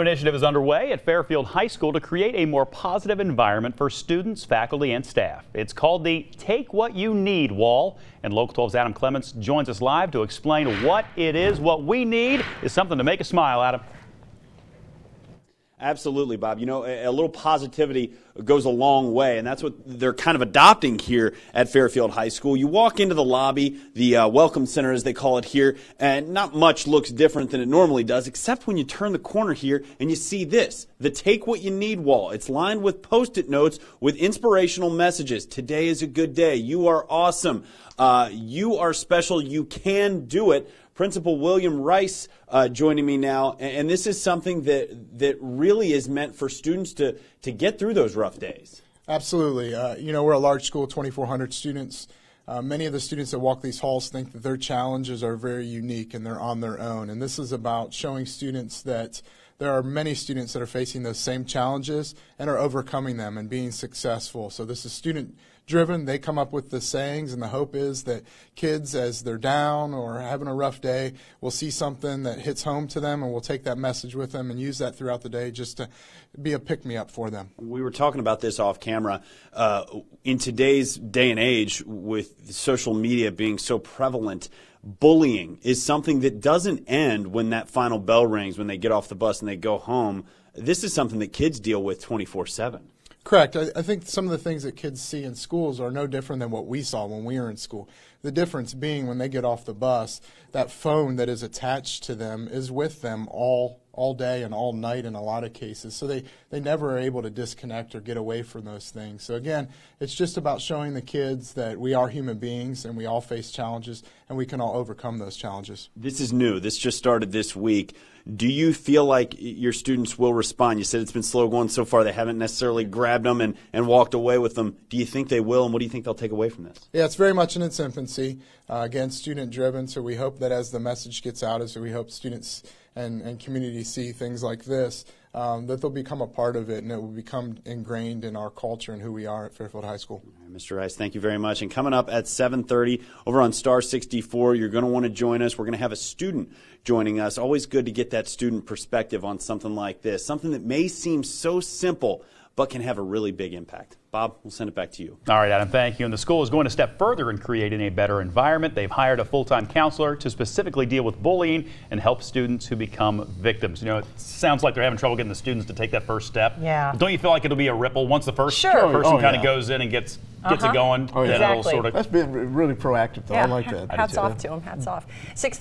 initiative is underway at Fairfield High School to create a more positive environment for students, faculty, and staff. It's called the Take What You Need Wall, and Local 12's Adam Clements joins us live to explain what it is. What we need is something to make a smile, Adam. Absolutely, Bob. You know, a, little positivity goes a long way, and that's what they're kind of adopting here at Fairfield High School. You walk into the lobby, the uh, welcome center, as they call it here, and not much looks different than it normally does, except when you turn the corner here and you see this the Take What You Need wall. It's lined with post it notes with inspirational messages. Today is a good day. You are awesome. Uh, you are special. You can do it Principal William Rice uh, joining me now. And, this is something that, that really is meant for students to, to get through those rough days. Absolutely. Uh, you know, we're a large school, 2,400 students. Uh, many of the students that walk these halls think that their challenges are very unique and they're on their own. And this is about showing students that there are many students that are facing those same challenges and are overcoming them and being successful. So this is student driven. They come up with the sayings, and the hope is that kids, as they're down or having a rough day, will see something that hits home to them and will take that message with them and use that throughout the day just to be a pick me up for them. We were talking about this off camera. Uh, in today's day and age, with social media being so prevalent, bullying is something that doesn't end when that final bell rings, when they get off the bus and they go home. This is something that kids deal with 24 7. Correct. I, I, think some of the things that kids see in schools are no different than what we saw when we were in school. The difference being when they get off the bus, that phone that is attached to them is with them all all day and all night in a lot of cases. So they, they never are able to disconnect or get away from those things. So again, it's just about showing the kids that we are human beings and we all face challenges and we can all overcome those challenges. This is new. This just started this week. Do you feel like your students will respond? You said it's been slow going so far. They haven't necessarily grabbed them and, and walked away with them. Do you think they will, and what do you think they'll take away from this? Yeah, it's very much in its infancy. Uh, again, student driven, so we hope that as the message gets out, as we hope students and, and community see things like this, um, that they'll become a part of it and it will become ingrained in our culture and who we are at Fairfield High School. Right, Mr. Rice, thank you very much. And coming up at 7:30 over on Star 64, you're going to want to join us. We're going to have a student joining us. Always good to get that student perspective on something like this, something that may seem so simple but can have a really big impact. Bob, we'll send it back to you. All right, Adam, thank you. And the school is going a step further in creating a better environment. They've hired a full time counselor to specifically deal with bullying and help students who become victims. You know, it sounds like they're having trouble getting the students to take that first step. Yeah. Don't you feel like it'll be a ripple once the first sure. person oh, kind of yeah. goes in and gets gets uh -huh. it uh-huh. going? Oh, yeah. Exactly. Sort of That's been really proactive, though. Yeah. I like that. Hats off to them. Mm-hmm. Hats off. 630